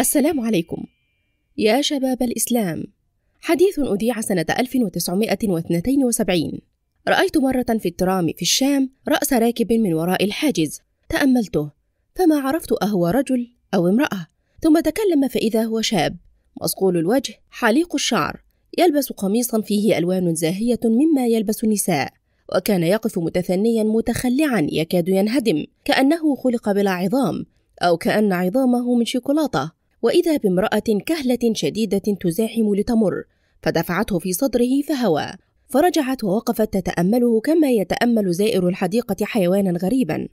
السلام عليكم يا شباب الإسلام حديث أذيع سنة 1972 رأيت مرة في الترام في الشام رأس راكب من وراء الحاجز تأملته فما عرفت أهو رجل أو امرأة ثم تكلم فإذا هو شاب مصقول الوجه حليق الشعر يلبس قميصا فيه ألوان زاهية مما يلبس النساء وكان يقف متثنيا متخلعا يكاد ينهدم كأنه خلق بلا عظام أو كأن عظامه من شوكولاتة وإذا بامرأة كهلة شديدة تزاحم لتمر فدفعته في صدره فهوى فرجعت ووقفت تتأمله كما يتأمل زائر الحديقة حيوانا غريبا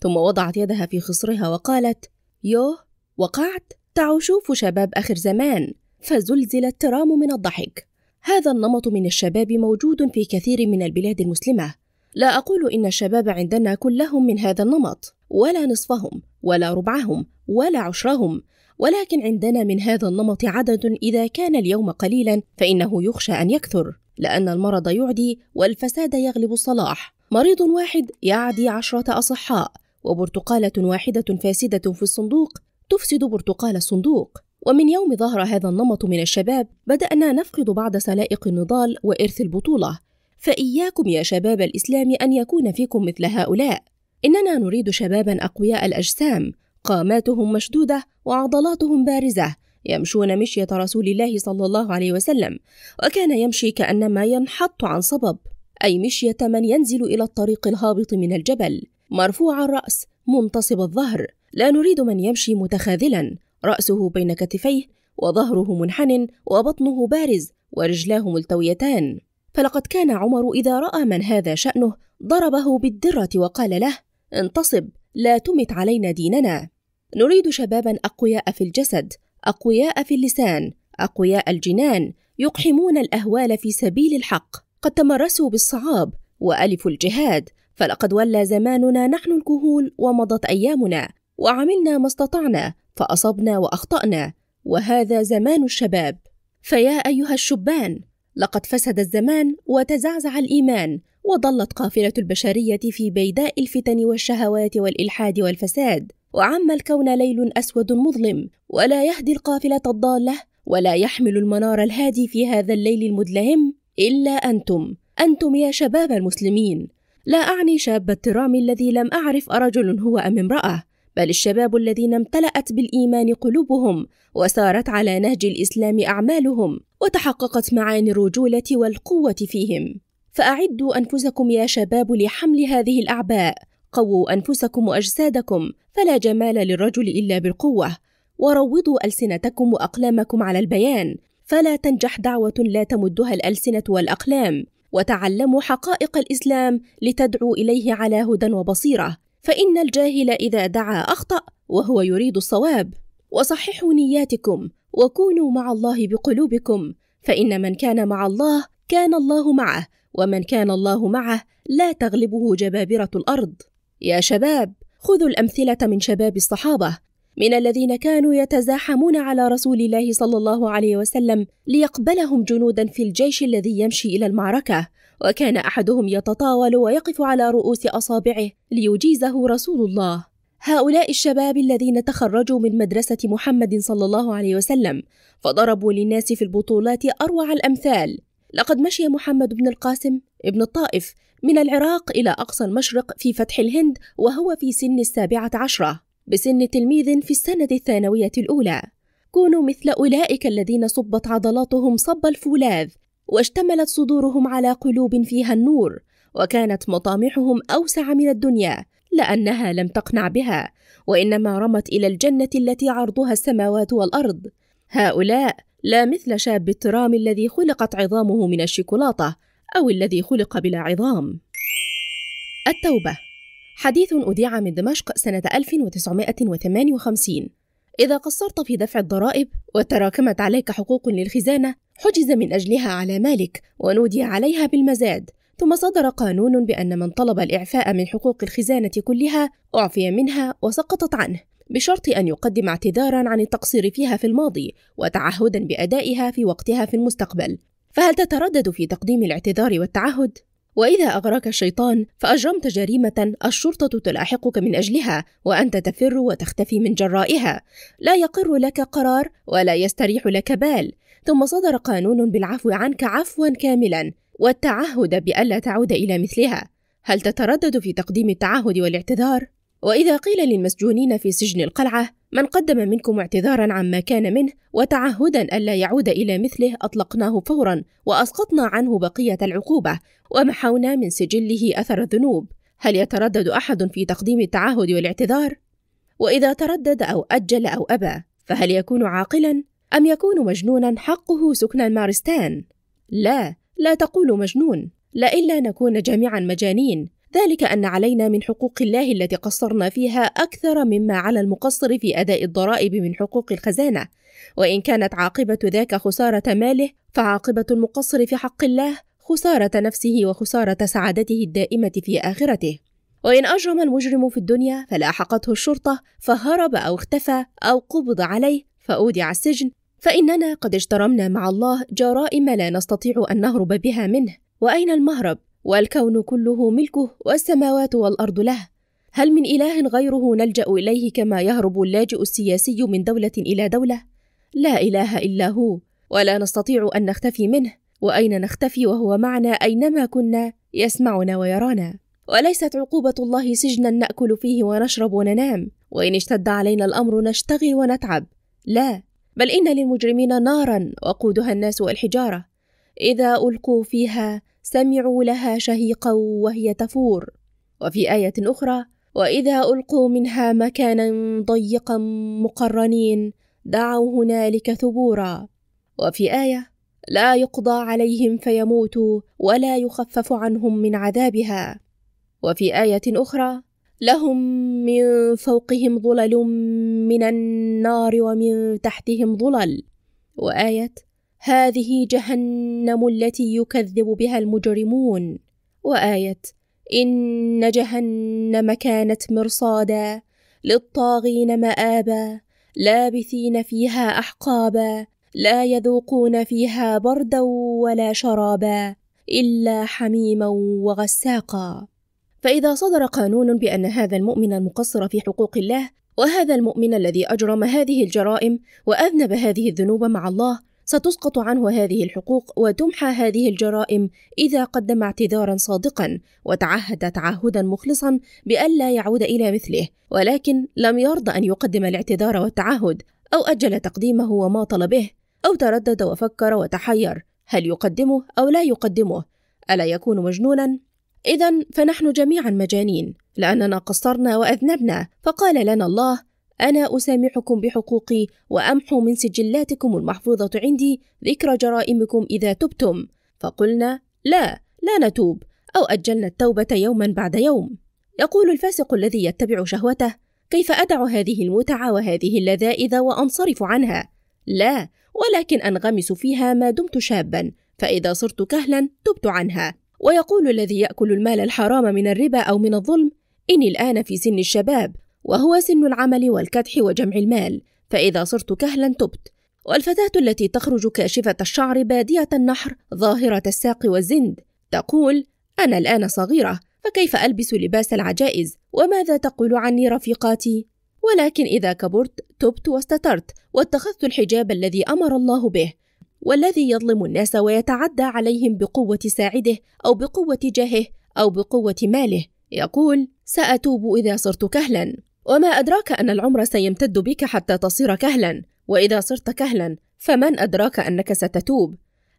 ثم وضعت يدها في خصرها وقالت يوه وقعت تعوا شوفوا شباب آخر زمان فزلزل الترام من الضحك هذا النمط من الشباب موجود في كثير من البلاد المسلمة لا أقول إن الشباب عندنا كلهم من هذا النمط ولا نصفهم ولا ربعهم ولا عشرهم ولكن عندنا من هذا النمط عدد إذا كان اليوم قليلا فإنه يخشى أن يكثر لأن المرض يعدي والفساد يغلب الصلاح مريض واحد يعدي عشرة أصحاء وبرتقالة واحدة فاسدة في الصندوق تفسد برتقال الصندوق ومن يوم ظهر هذا النمط من الشباب بدأنا نفقد بعض سلائق النضال وإرث البطولة فإياكم يا شباب الإسلام أن يكون فيكم مثل هؤلاء إننا نريد شبابا أقوياء الأجسام قاماتهم مشدودة وعضلاتهم بارزة يمشون مشية رسول الله صلى الله عليه وسلم وكان يمشي كأنما ينحط عن صبب أي مشية من ينزل إلى الطريق الهابط من الجبل مرفوع الرأس منتصب الظهر لا نريد من يمشي متخاذلا رأسه بين كتفيه وظهره منحن وبطنه بارز ورجلاه ملتويتان فلقد كان عمر إذا رأى من هذا شأنه ضربه بالدرة وقال له انتصب لا تمت علينا ديننا نريد شبابا أقوياء في الجسد، أقوياء في اللسان، أقوياء الجنان، يقحمون الأهوال في سبيل الحق، قد تمرسوا بالصعاب وألفوا الجهاد، فلقد ولى زماننا نحن الكهول ومضت أيامنا، وعملنا ما استطعنا، فأصبنا وأخطأنا، وهذا زمان الشباب. فيا أيها الشبان، لقد فسد الزمان وتزعزع الإيمان، وظلت قافلة البشرية في بيداء الفتن والشهوات والإلحاد والفساد، وعم الكون ليل أسود مظلم ولا يهدي القافلة الضالة ولا يحمل المنار الهادي في هذا الليل المدلهم إلا أنتم أنتم يا شباب المسلمين لا أعني شاب الترام الذي لم أعرف أرجل هو أم امرأة بل الشباب الذين امتلأت بالإيمان قلوبهم وسارت على نهج الإسلام أعمالهم وتحققت معاني الرجولة والقوة فيهم فأعدوا أنفسكم يا شباب لحمل هذه الأعباء قووا أنفسكم وأجسادكم فلا جمال للرجل إلا بالقوة وروضوا ألسنتكم وأقلامكم على البيان فلا تنجح دعوة لا تمدها الألسنة والأقلام وتعلموا حقائق الإسلام لتدعوا إليه على هدى وبصيرة فإن الجاهل إذا دعا أخطأ وهو يريد الصواب وصححوا نياتكم وكونوا مع الله بقلوبكم فإن من كان مع الله كان الله معه ومن كان الله معه لا تغلبه جبابرة الأرض يا شباب خذوا الأمثلة من شباب الصحابة من الذين كانوا يتزاحمون على رسول الله صلى الله عليه وسلم ليقبلهم جنودا في الجيش الذي يمشي إلى المعركة وكان أحدهم يتطاول ويقف على رؤوس أصابعه ليجيزه رسول الله هؤلاء الشباب الذين تخرجوا من مدرسة محمد صلى الله عليه وسلم فضربوا للناس في البطولات أروع الأمثال لقد مشي محمد بن القاسم ابن الطائف من العراق إلى أقصى المشرق في فتح الهند وهو في سن السابعة عشرة بسن تلميذ في السنة الثانوية الأولى كونوا مثل أولئك الذين صبت عضلاتهم صب الفولاذ واشتملت صدورهم على قلوب فيها النور وكانت مطامحهم أوسع من الدنيا لأنها لم تقنع بها وإنما رمت إلى الجنة التي عرضها السماوات والأرض هؤلاء لا مثل شاب الترام الذي خلقت عظامه من الشوكولاتة أو الذي خلق بلا عظام التوبة حديث أذيع من دمشق سنة 1958 إذا قصرت في دفع الضرائب وتراكمت عليك حقوق للخزانة حجز من أجلها على مالك ونودي عليها بالمزاد ثم صدر قانون بأن من طلب الإعفاء من حقوق الخزانة كلها أعفي منها وسقطت عنه بشرط أن يقدم اعتذارا عن التقصير فيها في الماضي وتعهدا بأدائها في وقتها في المستقبل فهل تتردد في تقديم الاعتذار والتعهد؟ وإذا أغراك الشيطان فأجرمت جريمة الشرطة تلاحقك من أجلها وأنت تفر وتختفي من جرائها، لا يقر لك قرار ولا يستريح لك بال، ثم صدر قانون بالعفو عنك عفوا كاملا والتعهد بألا تعود إلى مثلها، هل تتردد في تقديم التعهد والاعتذار؟ وإذا قيل للمسجونين في سجن القلعة من قدم منكم اعتذارا عما كان منه وتعهدا ألا يعود إلى مثله أطلقناه فورا وأسقطنا عنه بقية العقوبة ومحونا من سجله أثر الذنوب هل يتردد أحد في تقديم التعهد والاعتذار؟ وإذا تردد أو أجل أو أبى فهل يكون عاقلا أم يكون مجنونا حقه سكن المارستان؟ لا لا تقول مجنون لا إلا نكون جميعا مجانين ذلك أن علينا من حقوق الله التي قصرنا فيها أكثر مما على المقصر في أداء الضرائب من حقوق الخزانة، وإن كانت عاقبة ذاك خسارة ماله، فعاقبة المقصر في حق الله خسارة نفسه وخسارة سعادته الدائمة في آخرته. وإن أجرم المجرم في الدنيا فلاحقته الشرطة فهرب أو اختفى أو قبض عليه فأودع السجن فإننا قد اجترمنا مع الله جرائم لا نستطيع أن نهرب بها منه وأين المهرب؟ والكون كله ملكه والسماوات والارض له هل من اله غيره نلجا اليه كما يهرب اللاجئ السياسي من دوله الى دوله لا اله الا هو ولا نستطيع ان نختفي منه واين نختفي وهو معنا اينما كنا يسمعنا ويرانا وليست عقوبه الله سجنا ناكل فيه ونشرب وننام وان اشتد علينا الامر نشتغل ونتعب لا بل ان للمجرمين نارا وقودها الناس والحجاره اذا القوا فيها سمعوا لها شهيقا وهي تفور وفي ايه اخرى واذا القوا منها مكانا ضيقا مقرنين دعوا هنالك ثبورا وفي ايه لا يقضى عليهم فيموتوا ولا يخفف عنهم من عذابها وفي ايه اخرى لهم من فوقهم ظلل من النار ومن تحتهم ظلل وايه هذه جهنم التي يكذب بها المجرمون وايه ان جهنم كانت مرصادا للطاغين مابا لابثين فيها احقابا لا يذوقون فيها بردا ولا شرابا الا حميما وغساقا فاذا صدر قانون بان هذا المؤمن المقصر في حقوق الله وهذا المؤمن الذي اجرم هذه الجرائم واذنب هذه الذنوب مع الله ستسقط عنه هذه الحقوق وتمحى هذه الجرائم إذا قدم اعتذارا صادقا وتعهد تعهدا مخلصا بألا يعود إلى مثله ولكن لم يرضى أن يقدم الاعتذار والتعهد أو أجل تقديمه وما طلبه أو تردد وفكر وتحير هل يقدمه أو لا يقدمه ألا يكون مجنونا؟ إذا فنحن جميعا مجانين لأننا قصرنا وأذنبنا فقال لنا الله أنا أسامحكم بحقوقي وأمحو من سجلاتكم المحفوظة عندي ذكر جرائمكم إذا تبتم فقلنا لا لا نتوب أو أجلنا التوبة يوما بعد يوم يقول الفاسق الذي يتبع شهوته كيف أدع هذه المتعة وهذه اللذائذ وأنصرف عنها لا ولكن أنغمس فيها ما دمت شابا فإذا صرت كهلا تبت عنها ويقول الذي يأكل المال الحرام من الربا أو من الظلم إني الآن في سن الشباب وهو سن العمل والكدح وجمع المال فإذا صرت كهلا تبت والفتاة التي تخرج كاشفة الشعر بادية النحر ظاهرة الساق والزند تقول أنا الآن صغيرة فكيف ألبس لباس العجائز وماذا تقول عني رفيقاتي ولكن إذا كبرت تبت واستترت واتخذت الحجاب الذي أمر الله به والذي يظلم الناس ويتعدى عليهم بقوة ساعده أو بقوة جاهه أو بقوة ماله يقول سأتوب إذا صرت كهلا وما أدراك أن العمر سيمتد بك حتى تصير كهلا وإذا صرت كهلا فمن أدراك أنك ستتوب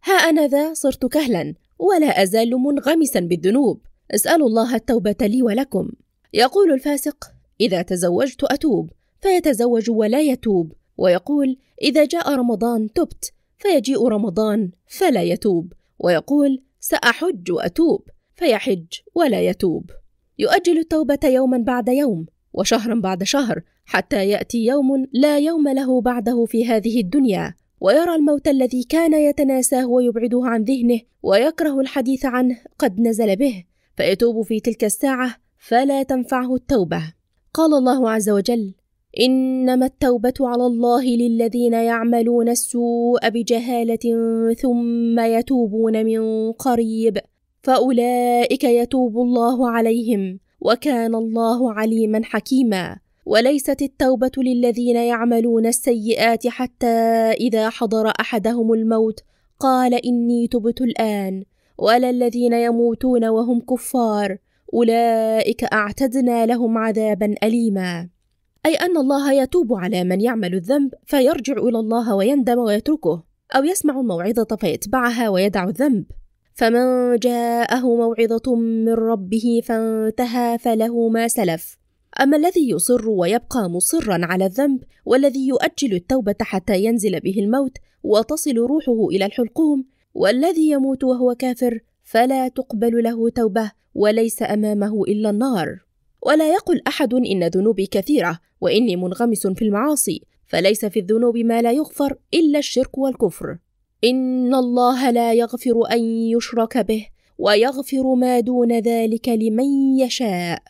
ها أنا ذا صرت كهلا ولا أزال منغمسا بالذنوب اسأل الله التوبة لي ولكم يقول الفاسق إذا تزوجت أتوب فيتزوج ولا يتوب ويقول إذا جاء رمضان تبت فيجيء رمضان فلا يتوب ويقول سأحج وأتوب فيحج ولا يتوب يؤجل التوبة يوما بعد يوم وشهرا بعد شهر حتى ياتي يوم لا يوم له بعده في هذه الدنيا ويرى الموت الذي كان يتناساه ويبعده عن ذهنه ويكره الحديث عنه قد نزل به فيتوب في تلك الساعه فلا تنفعه التوبه قال الله عز وجل انما التوبه على الله للذين يعملون السوء بجهاله ثم يتوبون من قريب فاولئك يتوب الله عليهم وكان الله عليما حكيما وليست التوبه للذين يعملون السيئات حتى اذا حضر احدهم الموت قال اني تبت الان ولا الذين يموتون وهم كفار اولئك اعتدنا لهم عذابا اليما اي ان الله يتوب على من يعمل الذنب فيرجع الى الله ويندم ويتركه او يسمع الموعظه فيتبعها ويدع الذنب فمن جاءه موعظة من ربه فانتهى فله ما سلف أما الذي يصر ويبقى مصرا على الذنب والذي يؤجل التوبة حتى ينزل به الموت وتصل روحه إلى الحلقوم والذي يموت وهو كافر فلا تقبل له توبة وليس أمامه إلا النار ولا يقل أحد إن ذنوبي كثيرة وإني منغمس في المعاصي فليس في الذنوب ما لا يغفر إلا الشرك والكفر إن الله لا يغفر أن يشرك به ويغفر ما دون ذلك لمن يشاء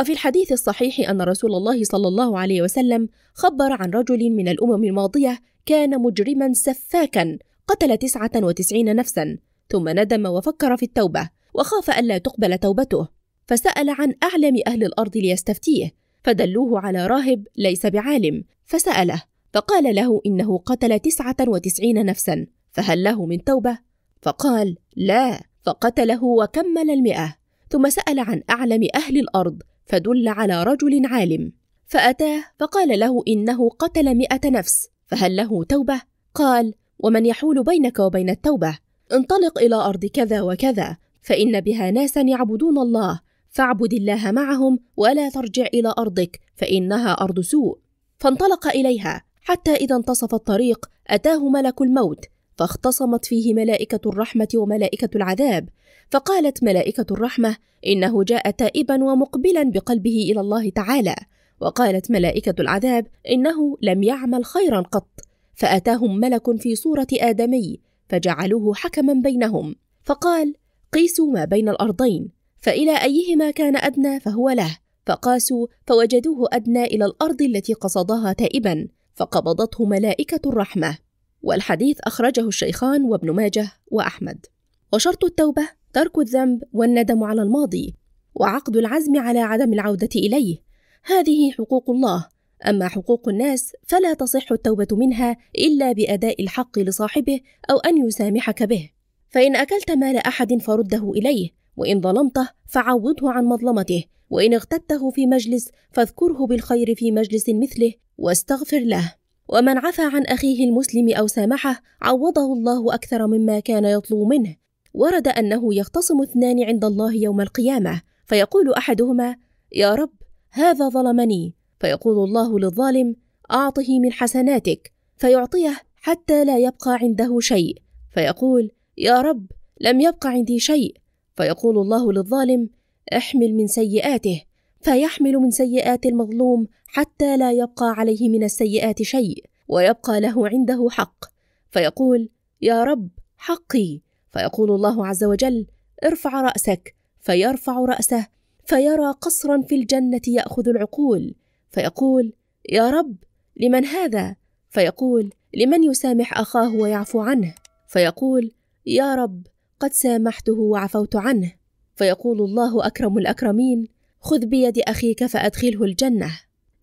وفي الحديث الصحيح أن رسول الله صلى الله عليه وسلم خبر عن رجل من الأمم الماضية كان مجرما سفاكا قتل 99 نفسا ثم ندم وفكر في التوبة وخاف ألا تقبل توبته فسأل عن أعلم أهل الأرض ليستفتيه فدلوه على راهب ليس بعالم فسأله فقال له إنه قتل 99 نفسا فهل له من توبة؟ فقال: لا، فقتله وكمل المئة، ثم سأل عن أعلم أهل الأرض، فدل على رجل عالم، فأتاه فقال له إنه قتل مئة نفس، فهل له توبة؟ قال: ومن يحول بينك وبين التوبة؟ انطلق إلى أرض كذا وكذا، فإن بها ناسا يعبدون الله، فاعبد الله معهم ولا ترجع إلى أرضك، فإنها أرض سوء. فانطلق إليها، حتى إذا انتصف الطريق أتاه ملك الموت فاختصمت فيه ملائكة الرحمة وملائكة العذاب، فقالت ملائكة الرحمة: إنه جاء تائبا ومقبلا بقلبه إلى الله تعالى، وقالت ملائكة العذاب: إنه لم يعمل خيرا قط، فأتاهم ملك في صورة آدمي، فجعلوه حكما بينهم، فقال: قيسوا ما بين الأرضين، فإلى أيهما كان أدنى فهو له، فقاسوا فوجدوه أدنى إلى الأرض التي قصدها تائبا، فقبضته ملائكة الرحمة. والحديث أخرجه الشيخان وابن ماجه وأحمد وشرط التوبة ترك الذنب والندم على الماضي وعقد العزم على عدم العودة إليه هذه حقوق الله أما حقوق الناس فلا تصح التوبة منها إلا بأداء الحق لصاحبه أو أن يسامحك به فإن أكلت مال أحد فرده إليه وإن ظلمته فعوضه عن مظلمته وإن اغتبته في مجلس فاذكره بالخير في مجلس مثله واستغفر له ومن عفى عن أخيه المسلم أو سامحه عوضه الله أكثر مما كان يطلب منه ورد أنه يختصم اثنان عند الله يوم القيامة فيقول أحدهما يا رب هذا ظلمني فيقول الله للظالم أعطه من حسناتك فيعطيه حتى لا يبقى عنده شيء فيقول يا رب لم يبق عندي شيء فيقول الله للظالم احمل من سيئاته فيحمل من سيئات المظلوم حتى لا يبقى عليه من السيئات شيء ويبقى له عنده حق فيقول يا رب حقي فيقول الله عز وجل ارفع راسك فيرفع راسه فيرى قصرا في الجنه ياخذ العقول فيقول يا رب لمن هذا فيقول لمن يسامح اخاه ويعفو عنه فيقول يا رب قد سامحته وعفوت عنه فيقول الله اكرم الاكرمين خذ بيد أخيك فأدخله الجنة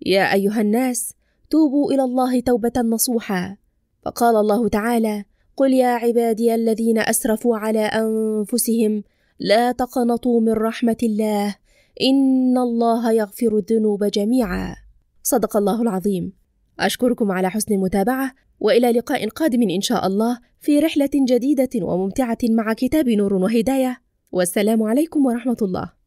يا أيها الناس توبوا إلى الله توبة نصوحا فقال الله تعالى قل يا عبادي الذين أسرفوا على أنفسهم لا تقنطوا من رحمة الله إن الله يغفر الذنوب جميعا صدق الله العظيم أشكركم على حسن المتابعة وإلى لقاء قادم إن شاء الله في رحلة جديدة وممتعة مع كتاب نور وهداية والسلام عليكم ورحمة الله